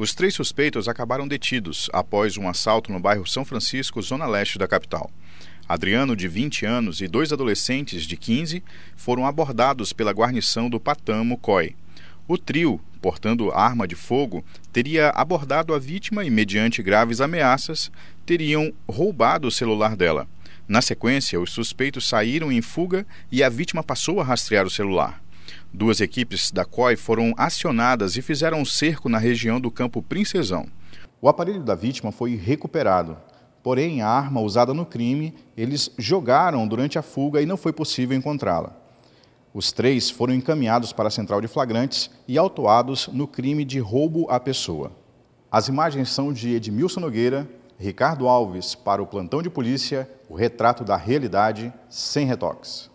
Os três suspeitos acabaram detidos após um assalto no bairro São Francisco, zona leste da capital. Adriano, de 20 anos, e dois adolescentes, de 15, foram abordados pela guarnição do Patamo COI. O trio, portando arma de fogo, teria abordado a vítima e, mediante graves ameaças, teriam roubado o celular dela. Na sequência, os suspeitos saíram em fuga e a vítima passou a rastrear o celular. Duas equipes da COI foram acionadas e fizeram um cerco na região do campo Princesão. O aparelho da vítima foi recuperado, porém a arma usada no crime eles jogaram durante a fuga e não foi possível encontrá-la. Os três foram encaminhados para a central de flagrantes e autuados no crime de roubo à pessoa. As imagens são de Edmilson Nogueira, Ricardo Alves para o plantão de polícia, o retrato da realidade sem retoques.